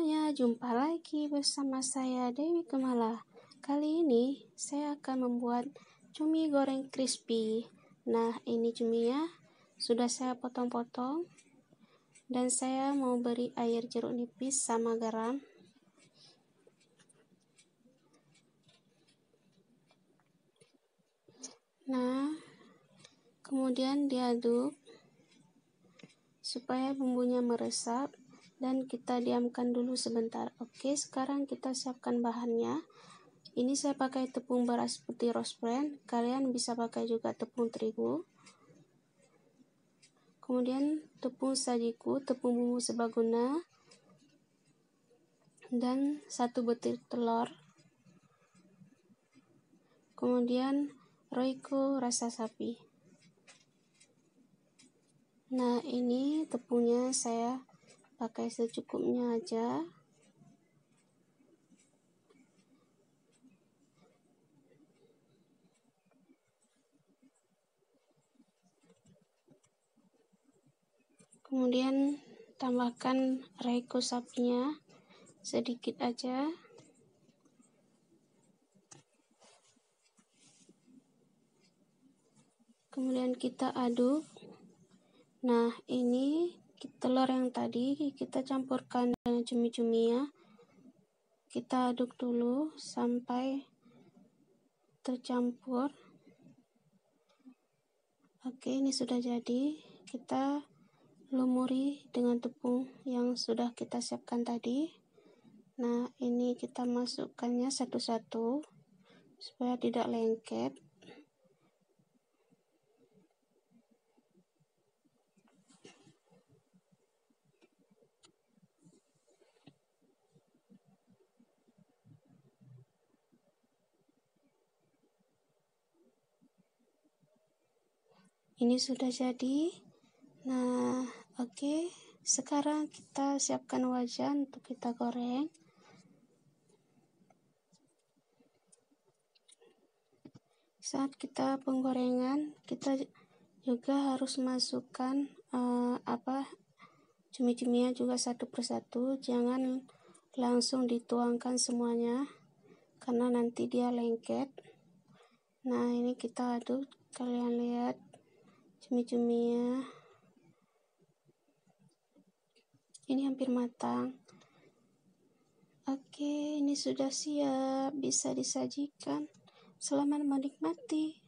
semuanya, jumpa lagi bersama saya Dewi Kemala. Kali ini saya akan membuat cumi goreng crispy. Nah, ini cuminya sudah saya potong-potong dan saya mau beri air jeruk nipis sama garam. Nah, kemudian diaduk supaya bumbunya meresap dan kita diamkan dulu sebentar oke sekarang kita siapkan bahannya ini saya pakai tepung beras putih rose brand kalian bisa pakai juga tepung terigu kemudian tepung sajiku tepung bumbu sebaguna dan satu butir telur kemudian roiko rasa sapi nah ini tepungnya saya pakai secukupnya aja kemudian tambahkan reiko sapinya sedikit aja kemudian kita aduk nah ini telur yang tadi kita campurkan dengan cumi-cumi ya kita aduk dulu sampai tercampur oke ini sudah jadi kita lumuri dengan tepung yang sudah kita siapkan tadi nah ini kita masukkannya satu-satu supaya tidak lengket ini sudah jadi nah oke okay. sekarang kita siapkan wajan untuk kita goreng saat kita penggorengan kita juga harus masukkan uh, apa cumi-cuminya juga satu persatu jangan langsung dituangkan semuanya karena nanti dia lengket nah ini kita aduk kalian lihat cumi-cumi ya ini hampir matang oke ini sudah siap bisa disajikan selamat menikmati